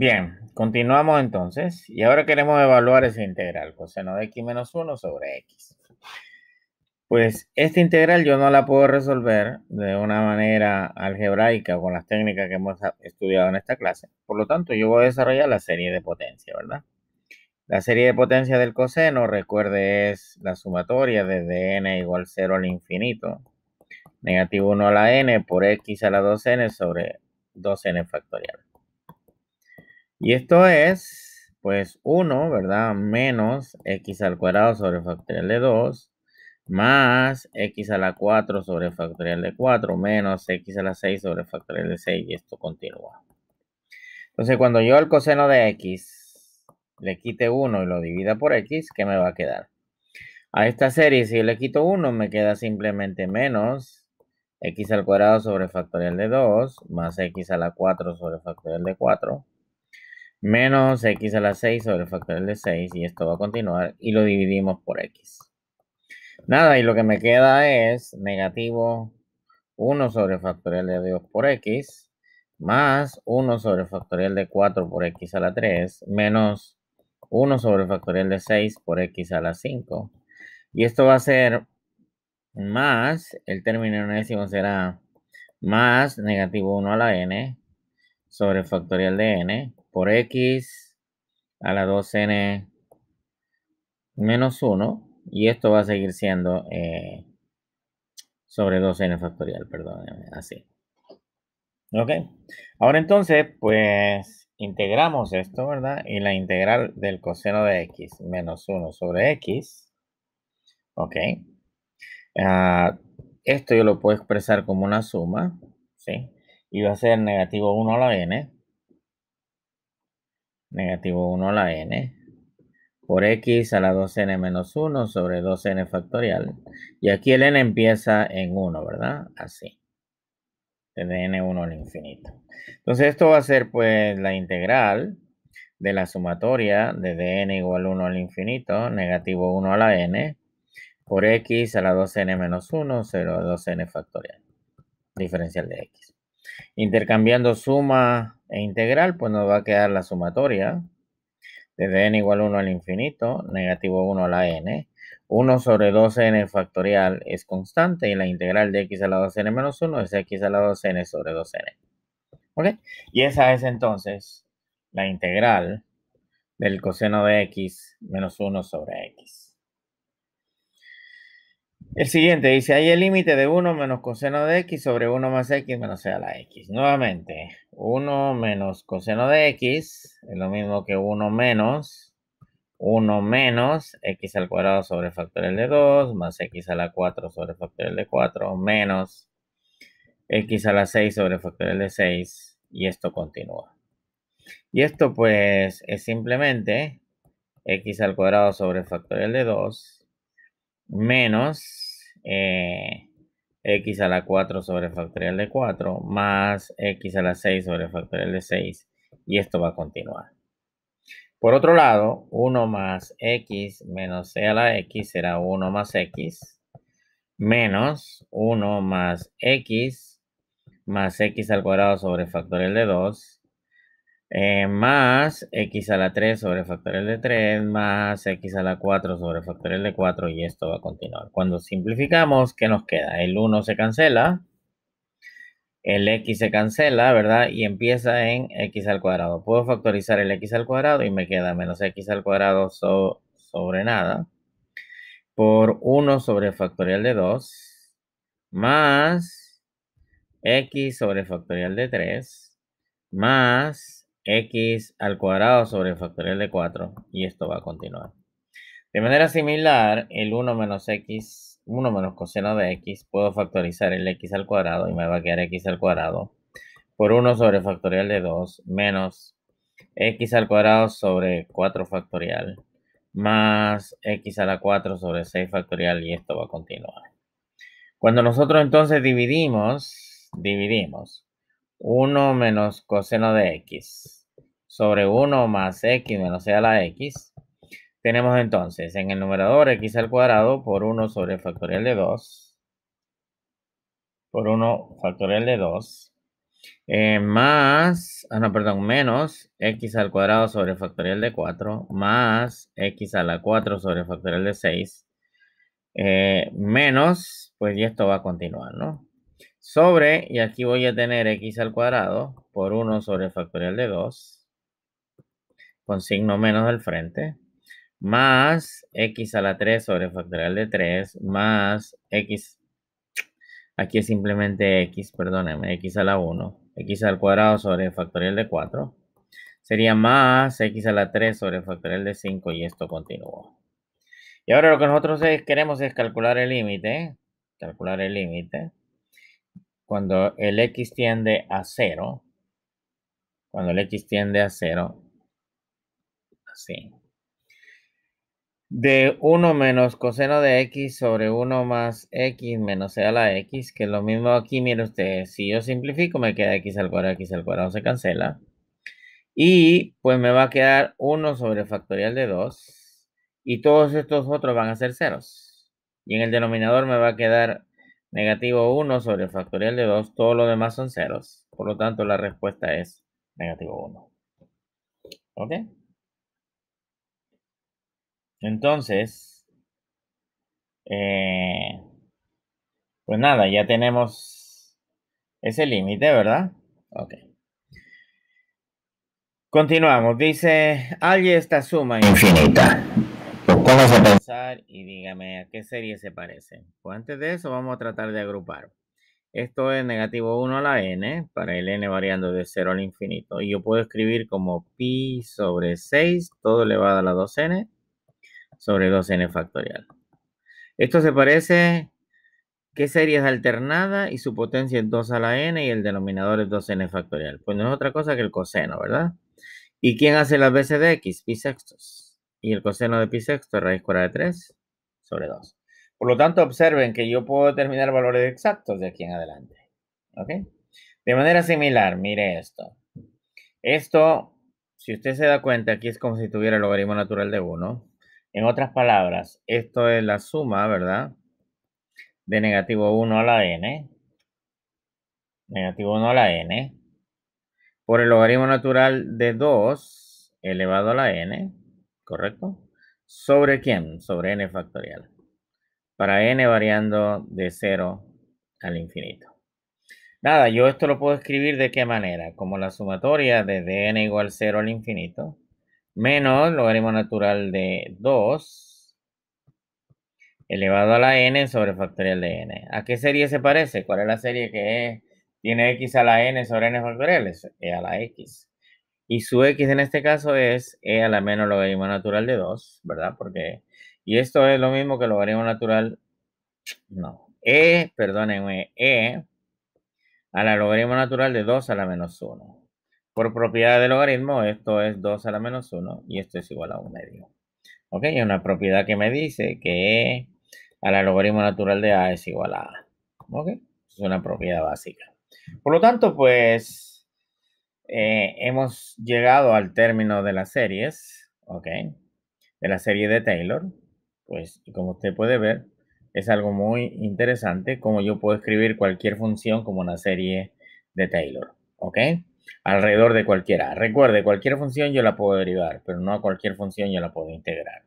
Bien, continuamos entonces. Y ahora queremos evaluar esa integral, coseno de x menos 1 sobre x. Pues esta integral yo no la puedo resolver de una manera algebraica con las técnicas que hemos estudiado en esta clase. Por lo tanto, yo voy a desarrollar la serie de potencia, ¿verdad? La serie de potencia del coseno, recuerde, es la sumatoria desde n igual 0 al infinito, negativo 1 a la n por x a la 2n sobre 2n factorial. Y esto es, pues, 1, ¿verdad? Menos x al cuadrado sobre factorial de 2, más x a la 4 sobre factorial de 4, menos x a la 6 sobre factorial de 6, y esto continúa. Entonces, cuando yo al coseno de x le quite 1 y lo divida por x, ¿qué me va a quedar? A esta serie, si le quito 1, me queda simplemente menos x al cuadrado sobre factorial de 2, más x a la 4 sobre factorial de 4, menos x a la 6 sobre el factorial de 6 y esto va a continuar y lo dividimos por x. Nada, y lo que me queda es negativo 1 sobre el factorial de 2 por x más 1 sobre el factorial de 4 por x a la 3 menos 1 sobre el factorial de 6 por x a la 5. Y esto va a ser más, el término décimo será más negativo 1 a la n sobre el factorial de n por x a la 2n menos 1 y esto va a seguir siendo eh, sobre 2n factorial, perdón, así. Ok, ahora entonces pues integramos esto, ¿verdad? Y la integral del coseno de x menos 1 sobre x, ok. Ah, esto yo lo puedo expresar como una suma, ¿sí? Y va a ser negativo 1 a la n negativo 1 a la n por x a la 2n menos 1 sobre 2n factorial. Y aquí el n empieza en 1, ¿verdad? Así. de n1 al infinito. Entonces esto va a ser pues la integral de la sumatoria de dn igual 1 al infinito, negativo 1 a la n, por x a la 2n menos 1 a 2n factorial. Diferencial de x. Intercambiando suma e integral, pues nos va a quedar la sumatoria. Desde n igual 1 al infinito, negativo 1 a la n. 1 sobre 2n factorial es constante y la integral de x a la 2n menos 1 es x a la 2n sobre 2n. ¿Ok? Y esa es entonces la integral del coseno de x menos 1 sobre x. El siguiente dice, hay el límite de 1 menos coseno de x sobre 1 más x menos sea la x. Nuevamente, 1 menos coseno de x es lo mismo que 1 menos 1 menos x al cuadrado sobre factorial de 2 más x a la 4 sobre factorial de 4 menos x a la 6 sobre factorial de 6 y esto continúa. Y esto pues es simplemente x al cuadrado sobre factorial de 2 menos eh, x a la 4 sobre factorial de 4 más x a la 6 sobre factorial de 6 y esto va a continuar. Por otro lado, 1 más x menos c a la x será 1 más x menos 1 más x más x al cuadrado sobre factorial de 2 eh, más x a la 3 sobre factorial de 3 más x a la 4 sobre factorial de 4 y esto va a continuar. Cuando simplificamos, ¿qué nos queda? El 1 se cancela, el x se cancela, ¿verdad? Y empieza en x al cuadrado. Puedo factorizar el x al cuadrado y me queda menos x al cuadrado sobre nada por 1 sobre factorial de 2 más x sobre factorial de 3 más x al cuadrado sobre el factorial de 4 y esto va a continuar. De manera similar, el 1 menos x, 1 menos coseno de x, puedo factorizar el x al cuadrado y me va a quedar x al cuadrado por 1 sobre el factorial de 2 menos x al cuadrado sobre 4 factorial más x a la 4 sobre 6 factorial y esto va a continuar. Cuando nosotros entonces dividimos, dividimos 1 menos coseno de x sobre 1 más x menos sea la x. Tenemos entonces en el numerador x al cuadrado por 1 sobre factorial de 2. Por 1 factorial de 2. Eh, más, ah no, perdón, menos x al cuadrado sobre factorial de 4. Más x a la 4 sobre factorial de 6. Eh, menos, pues y esto va a continuar, ¿no? Sobre, y aquí voy a tener x al cuadrado por 1 sobre factorial de 2 con signo menos del frente, más x a la 3 sobre factorial de 3, más x, aquí es simplemente x, perdónenme, x a la 1, x al cuadrado sobre factorial de 4, sería más x a la 3 sobre factorial de 5 y esto continúa. Y ahora lo que nosotros queremos es calcular el límite, calcular el límite, cuando el x tiende a 0, cuando el x tiende a 0, de 1 menos coseno de x sobre 1 más x menos e a la x, que es lo mismo aquí, mire usted, si yo simplifico me queda x al cuadrado, x al cuadrado se cancela. Y pues me va a quedar 1 sobre factorial de 2. Y todos estos otros van a ser ceros. Y en el denominador me va a quedar negativo 1 sobre factorial de 2. Todos lo demás son ceros. Por lo tanto, la respuesta es negativo 1. ¿Ok? Entonces, eh, pues nada, ya tenemos ese límite, ¿verdad? Ok. Continuamos. Dice, hay esta suma infinita. Póngase a pensar y dígame a qué serie se parece. Pues antes de eso vamos a tratar de agrupar. Esto es negativo 1 a la n, para el n variando de 0 al infinito. Y yo puedo escribir como pi sobre 6, todo elevado a la 2n, sobre 2n factorial. Esto se parece ¿Qué serie es alternada y su potencia es 2 a la n y el denominador es 2n factorial? Pues no es otra cosa que el coseno, ¿verdad? ¿Y quién hace las veces de x? Pi sextos. Y el coseno de pi sexto es raíz cuadrada de 3 sobre 2. Por lo tanto, observen que yo puedo determinar valores exactos de aquí en adelante. ¿Ok? De manera similar, mire esto. Esto, si usted se da cuenta, aquí es como si tuviera el logaritmo natural de 1. En otras palabras, esto es la suma, ¿verdad? De negativo 1 a la n. Negativo 1 a la n. Por el logaritmo natural de 2 elevado a la n. ¿Correcto? ¿Sobre quién? Sobre n factorial. Para n variando de 0 al infinito. Nada, yo esto lo puedo escribir de qué manera. Como la sumatoria de n igual 0 al infinito menos logaritmo natural de 2 elevado a la n sobre factorial de n. ¿A qué serie se parece? ¿Cuál es la serie que tiene x a la n sobre n factoriales? E a la x. Y su x en este caso es e a la menos logaritmo natural de 2, ¿verdad? Porque, y esto es lo mismo que logaritmo natural, no, e, perdónenme, e a la logaritmo natural de 2 a la menos 1. Por propiedad del logaritmo, esto es 2 a la menos 1 y esto es igual a 1 medio. ¿Ok? una propiedad que me dice que a logaritmo natural de A es igual a A. ¿Ok? Es una propiedad básica. Por lo tanto, pues eh, hemos llegado al término de las series, ¿ok? De la serie de Taylor. Pues como usted puede ver, es algo muy interesante como yo puedo escribir cualquier función como una serie de Taylor, ¿ok? alrededor de cualquiera. Recuerde, cualquier función yo la puedo derivar, pero no a cualquier función yo la puedo integrar.